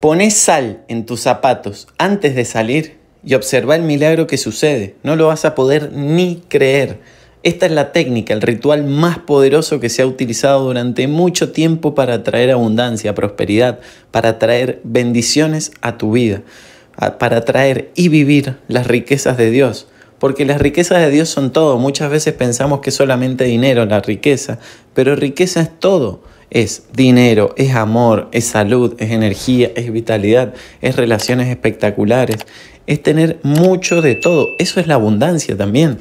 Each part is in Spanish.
Poné sal en tus zapatos antes de salir y observa el milagro que sucede. No lo vas a poder ni creer. Esta es la técnica, el ritual más poderoso que se ha utilizado durante mucho tiempo para traer abundancia, prosperidad, para traer bendiciones a tu vida, para traer y vivir las riquezas de Dios. Porque las riquezas de Dios son todo. Muchas veces pensamos que solamente dinero, la riqueza, pero riqueza es todo es dinero, es amor, es salud, es energía, es vitalidad, es relaciones espectaculares, es tener mucho de todo. Eso es la abundancia también.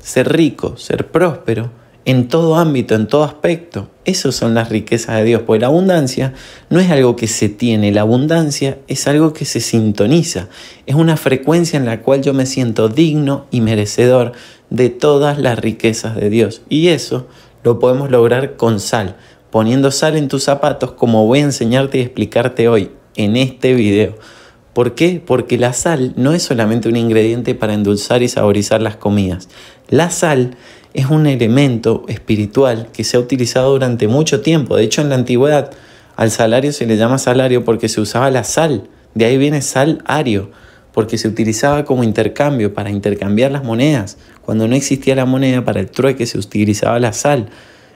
Ser rico, ser próspero, en todo ámbito, en todo aspecto. Esas son las riquezas de Dios, porque la abundancia no es algo que se tiene, la abundancia es algo que se sintoniza, es una frecuencia en la cual yo me siento digno y merecedor de todas las riquezas de Dios. Y eso lo podemos lograr con sal, poniendo sal en tus zapatos como voy a enseñarte y explicarte hoy en este video. ¿Por qué? Porque la sal no es solamente un ingrediente para endulzar y saborizar las comidas. La sal es un elemento espiritual que se ha utilizado durante mucho tiempo. De hecho, en la antigüedad al salario se le llama salario porque se usaba la sal. De ahí viene salario, porque se utilizaba como intercambio para intercambiar las monedas. Cuando no existía la moneda para el trueque se utilizaba la sal.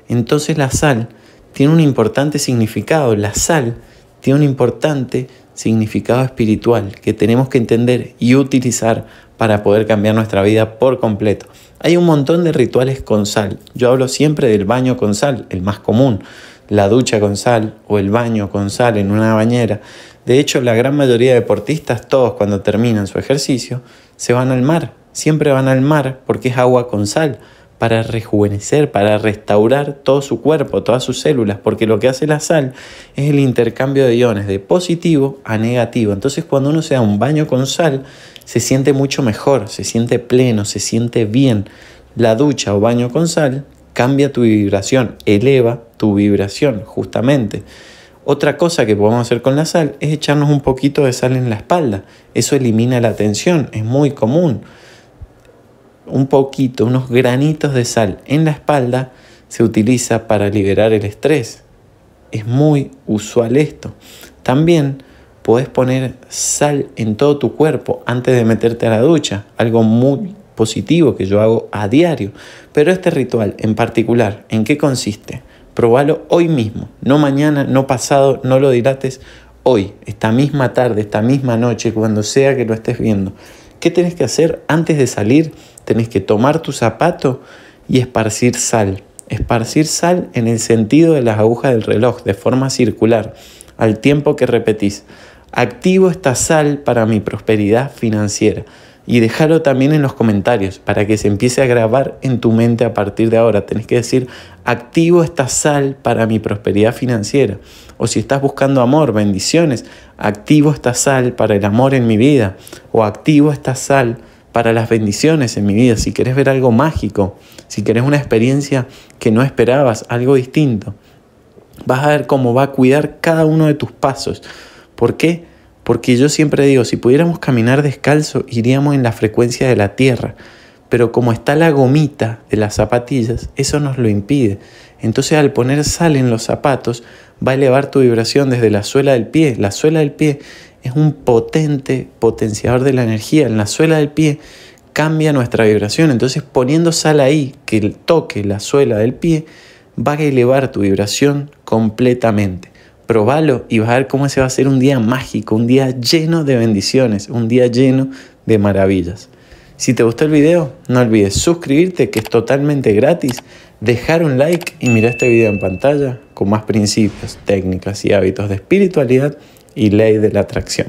Entonces la sal tiene un importante significado. La sal tiene un importante significado espiritual que tenemos que entender y utilizar para poder cambiar nuestra vida por completo. Hay un montón de rituales con sal. Yo hablo siempre del baño con sal, el más común, la ducha con sal o el baño con sal en una bañera. De hecho, la gran mayoría de deportistas, todos cuando terminan su ejercicio, se van al mar. Siempre van al mar porque es agua con sal para rejuvenecer, para restaurar todo su cuerpo, todas sus células, porque lo que hace la sal es el intercambio de iones de positivo a negativo. Entonces cuando uno se da un baño con sal, se siente mucho mejor, se siente pleno, se siente bien. La ducha o baño con sal cambia tu vibración, eleva tu vibración justamente. Otra cosa que podemos hacer con la sal es echarnos un poquito de sal en la espalda. Eso elimina la tensión, es muy común un poquito, unos granitos de sal en la espalda, se utiliza para liberar el estrés. Es muy usual esto. También puedes poner sal en todo tu cuerpo antes de meterte a la ducha, algo muy positivo que yo hago a diario. Pero este ritual en particular, ¿en qué consiste? Probalo hoy mismo, no mañana, no pasado, no lo dilates, hoy, esta misma tarde, esta misma noche, cuando sea que lo estés viendo. ¿Qué tenés que hacer antes de salir? Tenés que tomar tu zapato y esparcir sal. Esparcir sal en el sentido de las agujas del reloj, de forma circular, al tiempo que repetís. Activo esta sal para mi prosperidad financiera y déjalo también en los comentarios para que se empiece a grabar en tu mente a partir de ahora. Tenés que decir, activo esta sal para mi prosperidad financiera. O si estás buscando amor, bendiciones, activo esta sal para el amor en mi vida. O activo esta sal para las bendiciones en mi vida. Si querés ver algo mágico, si querés una experiencia que no esperabas, algo distinto. Vas a ver cómo va a cuidar cada uno de tus pasos. ¿Por qué? Porque yo siempre digo, si pudiéramos caminar descalzo, iríamos en la frecuencia de la Tierra. Pero como está la gomita de las zapatillas, eso nos lo impide. Entonces al poner sal en los zapatos, va a elevar tu vibración desde la suela del pie. La suela del pie es un potente potenciador de la energía. En la suela del pie cambia nuestra vibración. Entonces poniendo sal ahí, que toque la suela del pie, va a elevar tu vibración completamente probalo y vas a ver cómo ese va a ser un día mágico, un día lleno de bendiciones, un día lleno de maravillas. Si te gustó el video, no olvides suscribirte que es totalmente gratis, dejar un like y mirar este video en pantalla con más principios, técnicas y hábitos de espiritualidad y ley de la atracción.